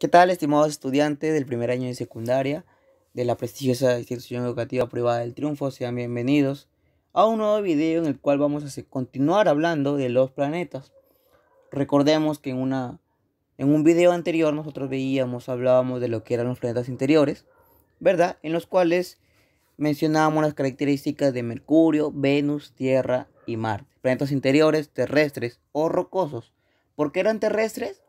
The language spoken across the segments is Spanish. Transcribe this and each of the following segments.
¿Qué tal, estimados estudiantes del primer año de secundaria de la prestigiosa institución educativa privada del Triunfo? Sean bienvenidos a un nuevo video en el cual vamos a continuar hablando de los planetas. Recordemos que en, una, en un video anterior nosotros veíamos, hablábamos de lo que eran los planetas interiores, ¿verdad? En los cuales mencionábamos las características de Mercurio, Venus, Tierra y Marte. Planetas interiores, terrestres o rocosos. ¿Por qué eran terrestres?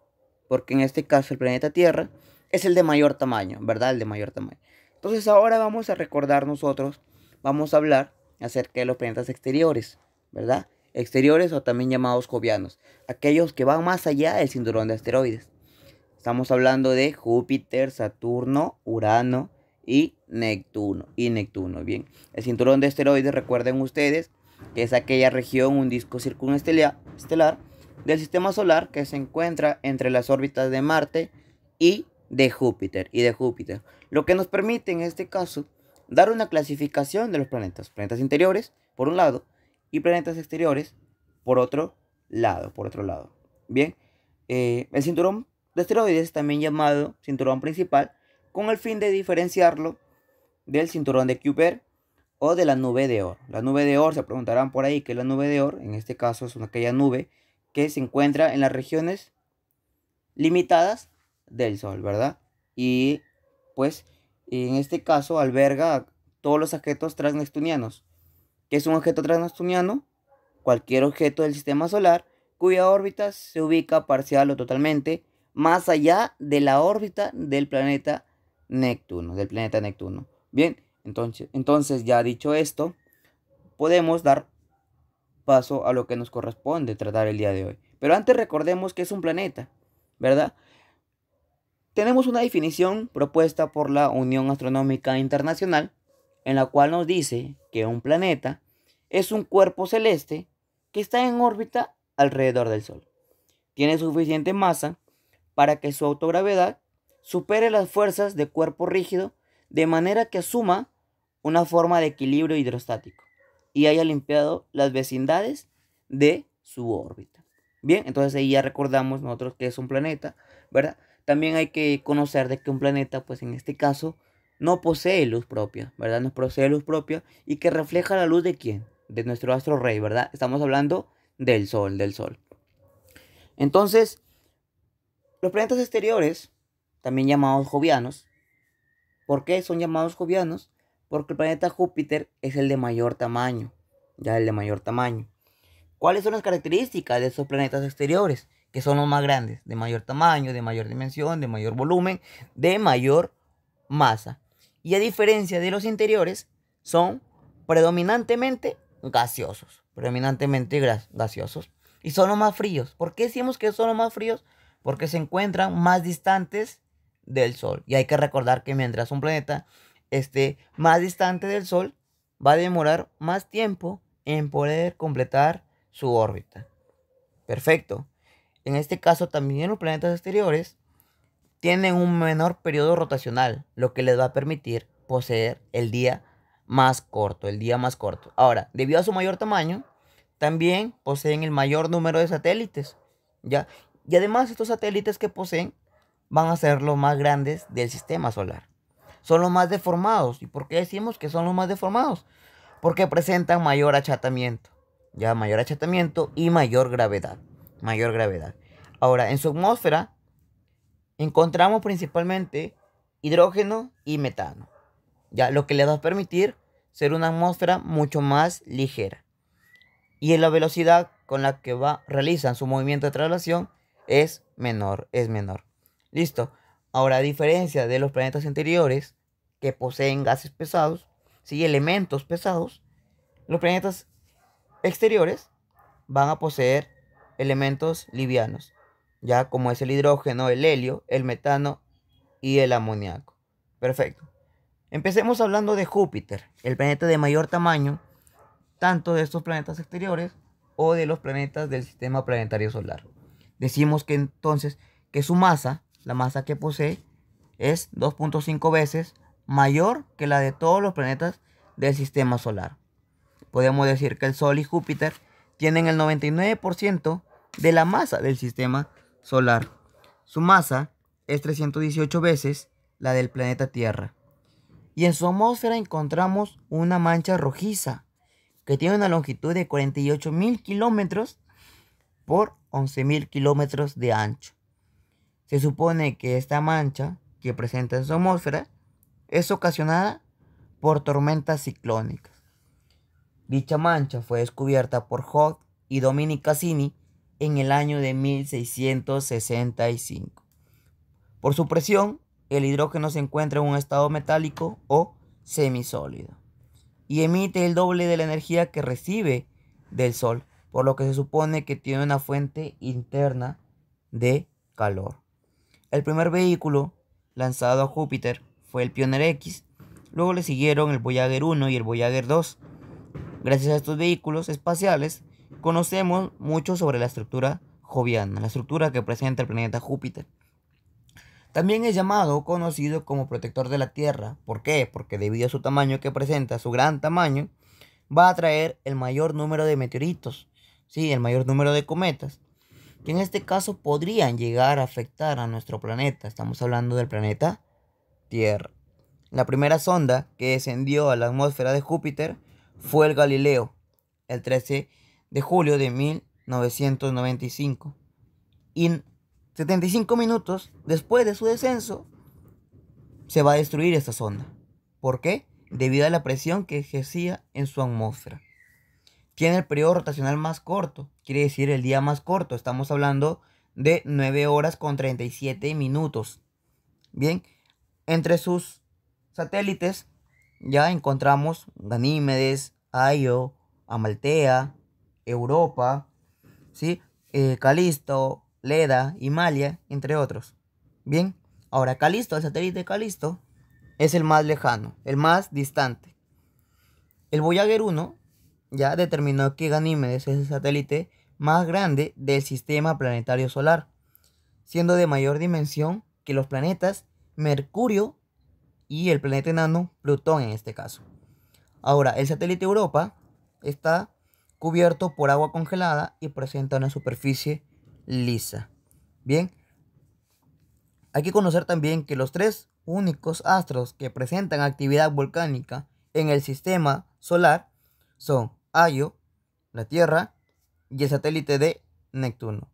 porque en este caso el planeta Tierra es el de mayor tamaño, ¿verdad? El de mayor tamaño. Entonces ahora vamos a recordar nosotros, vamos a hablar acerca de los planetas exteriores, ¿verdad? Exteriores o también llamados jovianos, aquellos que van más allá del cinturón de asteroides. Estamos hablando de Júpiter, Saturno, Urano y Neptuno. Y Neptuno, bien. El cinturón de asteroides, recuerden ustedes, es aquella región, un disco circunestelar, del sistema solar que se encuentra entre las órbitas de Marte y de Júpiter y de Júpiter, lo que nos permite en este caso dar una clasificación de los planetas, planetas interiores por un lado y planetas exteriores por otro lado, por otro lado. Bien, eh, el cinturón de asteroides también llamado cinturón principal, con el fin de diferenciarlo del cinturón de Kuiper o de la nube de oro La nube de oro, se preguntarán por ahí que la nube de oro en este caso es aquella nube que se encuentra en las regiones limitadas del Sol, ¿verdad? Y pues en este caso alberga todos los objetos transneptunianos. ¿Qué es un objeto transneptuniano? Cualquier objeto del sistema solar cuya órbita se ubica parcial o totalmente más allá de la órbita del planeta Neptuno, del planeta Neptuno. Bien, entonces, entonces ya dicho esto, podemos dar paso a lo que nos corresponde tratar el día de hoy. Pero antes recordemos que es un planeta, ¿verdad? Tenemos una definición propuesta por la Unión Astronómica Internacional, en la cual nos dice que un planeta es un cuerpo celeste que está en órbita alrededor del Sol. Tiene suficiente masa para que su autogravedad supere las fuerzas de cuerpo rígido de manera que asuma una forma de equilibrio hidrostático y haya limpiado las vecindades de su órbita. Bien, entonces ahí ya recordamos nosotros que es un planeta, ¿verdad? También hay que conocer de que un planeta, pues en este caso, no posee luz propia, ¿verdad? No posee luz propia y que refleja la luz de quién? De nuestro astro rey, ¿verdad? Estamos hablando del Sol, del Sol. Entonces, los planetas exteriores, también llamados jovianos, ¿por qué son llamados jovianos? porque el planeta Júpiter es el de mayor tamaño, ya el de mayor tamaño. ¿Cuáles son las características de esos planetas exteriores? Que son los más grandes, de mayor tamaño, de mayor dimensión, de mayor volumen, de mayor masa. Y a diferencia de los interiores, son predominantemente gaseosos, predominantemente gaseosos. Y son los más fríos. ¿Por qué decimos que son los más fríos? Porque se encuentran más distantes del Sol. Y hay que recordar que mientras un planeta esté más distante del Sol, va a demorar más tiempo en poder completar su órbita. Perfecto. En este caso también los planetas exteriores tienen un menor periodo rotacional, lo que les va a permitir poseer el día más corto, el día más corto. Ahora, debido a su mayor tamaño, también poseen el mayor número de satélites, ¿ya? Y además estos satélites que poseen van a ser los más grandes del sistema solar son los más deformados. ¿Y por qué decimos que son los más deformados? Porque presentan mayor achatamiento. Ya mayor achatamiento y mayor gravedad. Mayor gravedad. Ahora, en su atmósfera encontramos principalmente hidrógeno y metano. Ya lo que le va a permitir ser una atmósfera mucho más ligera. Y en la velocidad con la que va, realizan su movimiento de traslación es menor, es menor. Listo. Ahora, a diferencia de los planetas anteriores, que poseen gases pesados, ¿sí? elementos pesados, los planetas exteriores van a poseer elementos livianos, ya como es el hidrógeno, el helio, el metano y el amoníaco. Perfecto. Empecemos hablando de Júpiter, el planeta de mayor tamaño, tanto de estos planetas exteriores o de los planetas del sistema planetario solar. Decimos que entonces que su masa, la masa que posee, es 2.5 veces mayor que la de todos los planetas del sistema solar. Podemos decir que el Sol y Júpiter tienen el 99% de la masa del sistema solar. Su masa es 318 veces la del planeta Tierra. Y en su atmósfera encontramos una mancha rojiza que tiene una longitud de 48.000 kilómetros por 11.000 kilómetros de ancho. Se supone que esta mancha que presenta en su atmósfera es ocasionada por tormentas ciclónicas. Dicha mancha fue descubierta por Hogg y Dominic Cassini en el año de 1665. Por su presión, el hidrógeno se encuentra en un estado metálico o semisólido y emite el doble de la energía que recibe del Sol, por lo que se supone que tiene una fuente interna de calor. El primer vehículo lanzado a Júpiter fue el Pioneer X. Luego le siguieron el Voyager 1 y el Voyager 2. Gracias a estos vehículos espaciales conocemos mucho sobre la estructura joviana, la estructura que presenta el planeta Júpiter. También es llamado conocido como protector de la Tierra. ¿Por qué? Porque debido a su tamaño que presenta, su gran tamaño, va a atraer el mayor número de meteoritos, sí, el mayor número de cometas, que en este caso podrían llegar a afectar a nuestro planeta. Estamos hablando del planeta Tierra. La primera sonda que descendió a la atmósfera de Júpiter fue el Galileo, el 13 de julio de 1995. Y 75 minutos después de su descenso, se va a destruir esta sonda. ¿Por qué? Debido a la presión que ejercía en su atmósfera. Tiene el periodo rotacional más corto, quiere decir el día más corto. Estamos hablando de 9 horas con 37 minutos. Bien, entre sus satélites ya encontramos Ganímedes, Ayo, Amaltea, Europa, ¿sí? Eh, Calisto, Leda, Himalia, entre otros. Bien, ahora Calisto, el satélite Calisto, es el más lejano, el más distante. El Voyager 1 ya determinó que Ganímedes es el satélite más grande del sistema planetario solar, siendo de mayor dimensión que los planetas Mercurio y el planeta enano Plutón en este caso. Ahora, el satélite Europa está cubierto por agua congelada y presenta una superficie lisa. Bien, hay que conocer también que los tres únicos astros que presentan actividad volcánica en el sistema solar son Ayo, la Tierra, y el satélite de Neptuno.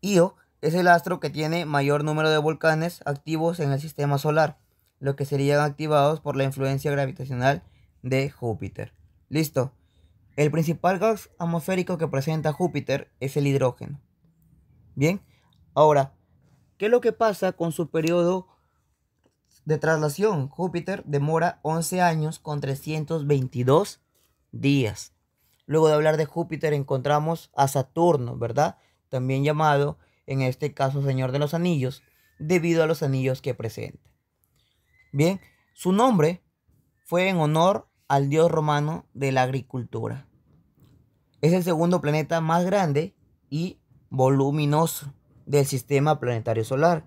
Io es el astro que tiene mayor número de volcanes activos en el sistema solar, los que serían activados por la influencia gravitacional de Júpiter. Listo. El principal gas atmosférico que presenta Júpiter es el hidrógeno. Bien, ahora, ¿qué es lo que pasa con su periodo de traslación? Júpiter demora 11 años con 322 días. Luego de hablar de Júpiter encontramos a Saturno, ¿verdad? También llamado en este caso Señor de los Anillos, debido a los anillos que presenta. Bien, su nombre fue en honor al dios romano de la agricultura. Es el segundo planeta más grande y voluminoso del sistema planetario solar.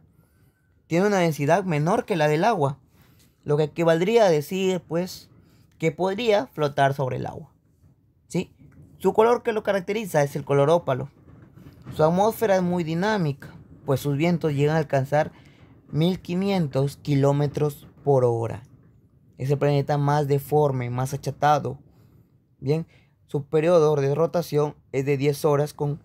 Tiene una densidad menor que la del agua, lo que equivaldría a decir, pues, que podría flotar sobre el agua. ¿Sí? Su color que lo caracteriza es el color ópalo, su atmósfera es muy dinámica, pues sus vientos llegan a alcanzar 1500 kilómetros por hora. Es el planeta más deforme, más achatado. Bien, su periodo de rotación es de 10 horas con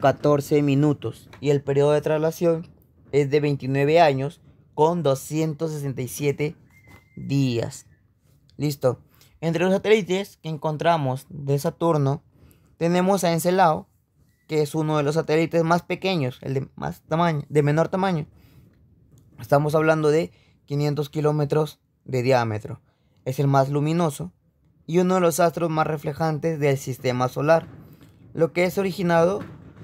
14 minutos y el periodo de traslación es de 29 años con 267 días. Listo. Entre los satélites que encontramos de Saturno tenemos a Encelado, que es uno de los satélites más pequeños, el de, más tamaño, de menor tamaño. Estamos hablando de 500 kilómetros de diámetro. Es el más luminoso y uno de los astros más reflejantes del sistema solar, lo que es originado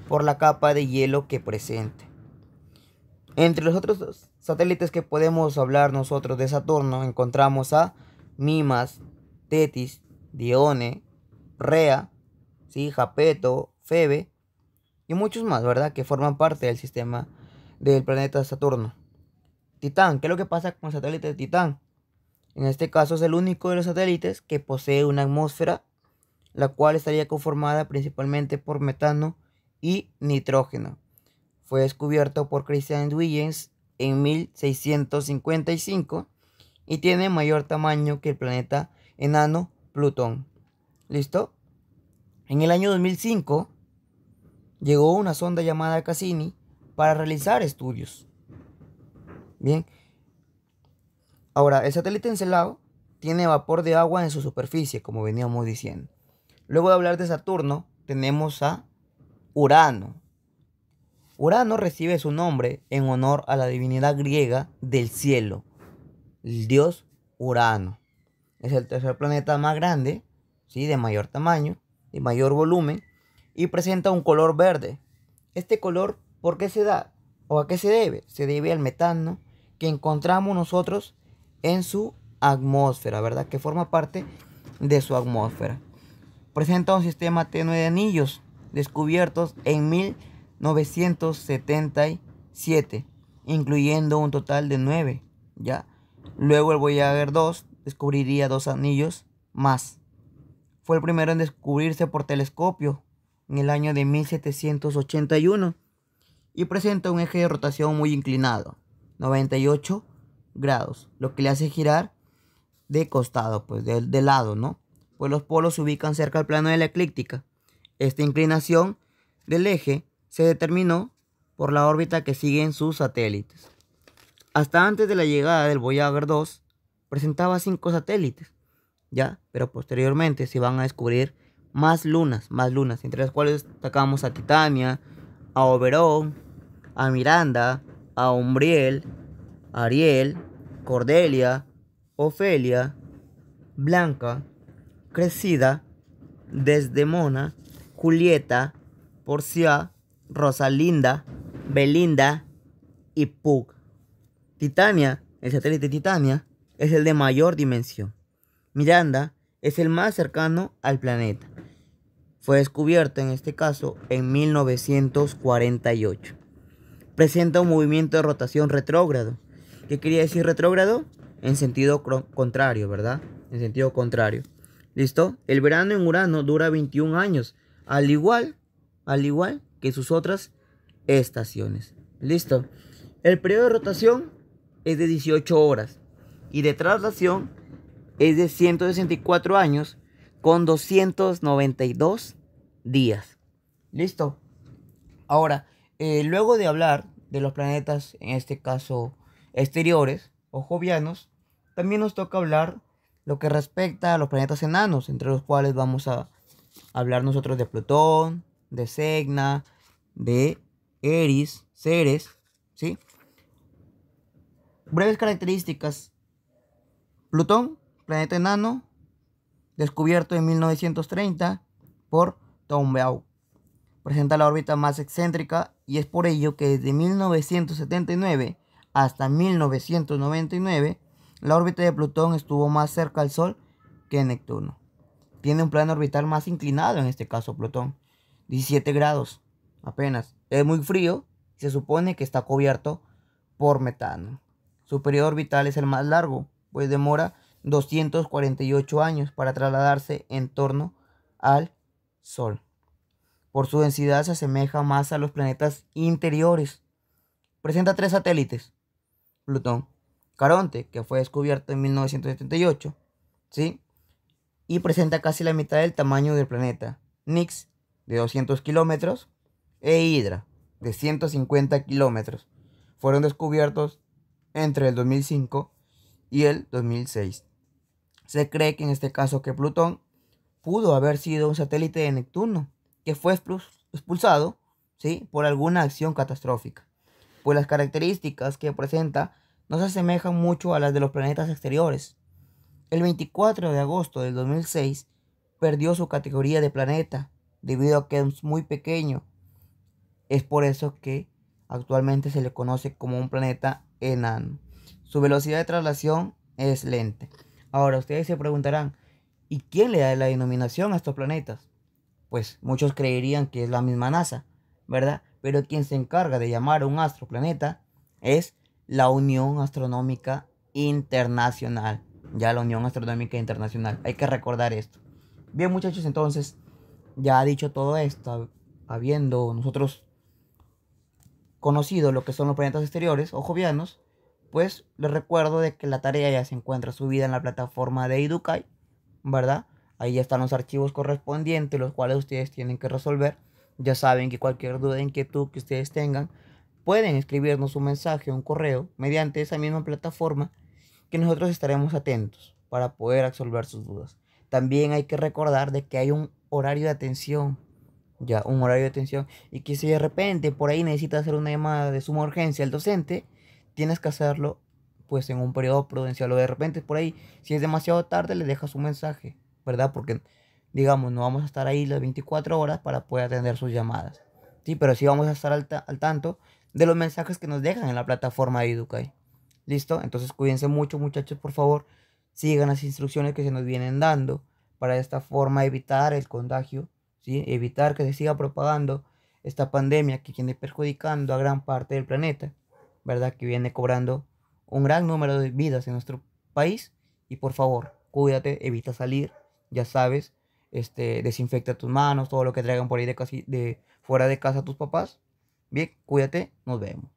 por la capa de hielo que presenta. Entre los otros satélites que podemos hablar nosotros de Saturno encontramos a Mimas, Tetis, Dione, Rea, Japeto, Febe y muchos más, ¿verdad? Que forman parte del sistema del planeta Saturno. Titán, ¿qué es lo que pasa con el satélite de Titán? En este caso es el único de los satélites que posee una atmósfera, la cual estaría conformada principalmente por metano y nitrógeno. Fue descubierto por Christian Huygens en 1655 y tiene mayor tamaño que el planeta enano Plutón. ¿Listo? En el año 2005 llegó una sonda llamada Cassini para realizar estudios. Bien. Ahora, el satélite encelado tiene vapor de agua en su superficie, como veníamos diciendo. Luego de hablar de Saturno, tenemos a Urano. Urano recibe su nombre en honor a la divinidad griega del cielo, el dios Urano. Es el tercer planeta más grande, ¿sí? de mayor tamaño, Y mayor volumen, y presenta un color verde. Este color, ¿por qué se da? ¿O a qué se debe? Se debe al metano que encontramos nosotros en su atmósfera, ¿verdad? Que forma parte de su atmósfera. Presenta un sistema tenue de anillos descubiertos en 1977, incluyendo un total de nueve. ¿ya? Luego el Voyager 2 descubriría dos anillos más. Fue el primero en descubrirse por telescopio en el año de 1781 y presenta un eje de rotación muy inclinado, 98 grados, lo que le hace girar de costado, pues de, lado, ¿no? Pues los polos se ubican cerca al plano de la eclíptica. Esta inclinación del eje se determinó por la órbita que siguen sus satélites. Hasta antes de la llegada del Voyager 2, presentaba cinco satélites, ¿ya? Pero posteriormente se van a descubrir más lunas, más lunas, entre las cuales destacamos a Titania, a Oberón, a Miranda, a Umbriel, Ariel, Cordelia, Ofelia, Blanca, Crecida, Desdemona, Julieta, Porcia, Rosalinda, Belinda y Pug. Titania, el satélite Titania, es el de mayor dimensión. Miranda es el más cercano al planeta fue descubierto en este caso en 1948. Presenta un movimiento de rotación retrógrado. ¿Qué quería decir retrógrado? En sentido contrario, ¿verdad? En sentido contrario. ¿Listo? El verano en Urano dura 21 años, al igual, al igual que sus otras estaciones. ¿Listo? El periodo de rotación es de 18 horas y de traslación es de 164 años con 292 días. ¿Listo? Ahora, eh, luego de hablar de los planetas, en este caso exteriores o jovianos, también nos toca hablar lo que respecta a los planetas enanos, entre los cuales vamos a hablar nosotros de Plutón, de Segna, de Eris, Ceres, ¿sí? Breves características. Plutón, planeta enano, descubierto en 1930 por Tombaugh presenta la órbita más excéntrica y es por ello que desde 1979 hasta 1999 la órbita de Plutón estuvo más cerca al Sol que Neptuno. Tiene un plano orbital más inclinado en este caso Plutón, 17 grados apenas. Es muy frío se supone que está cubierto por metano. Su periodo orbital es el más largo, pues demora 248 años para trasladarse en torno al Sol. Por su densidad se asemeja más a los planetas interiores. Presenta tres satélites. Plutón, Caronte, que fue descubierto en 1978, ¿sí? Y presenta casi la mitad del tamaño del planeta. Nix, de 200 kilómetros, e Hydra, de 150 kilómetros. Fueron descubiertos entre el 2005 y el 2006. Se cree que en este caso que Plutón pudo haber sido un satélite de Neptuno que fue expulsado ¿sí? por alguna acción catastrófica, pues las características que presenta no se asemejan mucho a las de los planetas exteriores. El 24 de agosto del 2006 perdió su categoría de planeta debido a que es muy pequeño. Es por eso que actualmente se le conoce como un planeta enano. Su velocidad de traslación es lenta. Ahora ustedes se preguntarán, ¿Y quién le da la denominación a estos planetas? Pues muchos creerían que es la misma NASA, ¿verdad? Pero quien se encarga de llamar un astro es la Unión Astronómica Internacional. Ya la Unión Astronómica Internacional. Hay que recordar esto. Bien muchachos, entonces, ya dicho todo esto, habiendo nosotros conocido lo que son los planetas exteriores o jovianos, pues les recuerdo de que la tarea ya se encuentra subida en la plataforma de Idukai. ¿verdad? Ahí están los archivos correspondientes, los cuales ustedes tienen que resolver. Ya saben que cualquier duda, inquietud que ustedes tengan, pueden escribirnos un mensaje, un correo, mediante esa misma plataforma, que nosotros estaremos atentos para poder resolver sus dudas. También hay que recordar de que hay un horario de atención, ya, un horario de atención, y que si de repente por ahí necesitas hacer una llamada de suma urgencia al docente, tienes que hacerlo pues en un periodo prudencial o de repente por ahí, si es demasiado tarde, le dejas un mensaje, ¿verdad? Porque, digamos, no vamos a estar ahí las 24 horas para poder atender sus llamadas. Sí, pero sí vamos a estar al, tanto de los mensajes que nos dejan en la plataforma de Educay. ¿Listo? Entonces cuídense mucho muchachos, por favor. Sigan las instrucciones que se nos vienen dando para de esta forma evitar el contagio, ¿sí? evitar que se siga propagando esta pandemia que viene perjudicando a gran parte del planeta, ¿verdad? Que viene cobrando un gran número de vidas en nuestro país. Y por favor, cuídate, evita salir, ya sabes, este, desinfecta tus manos, todo lo que traigan por ahí de, casi, de fuera de casa tus papás. Bien, cuídate, nos vemos.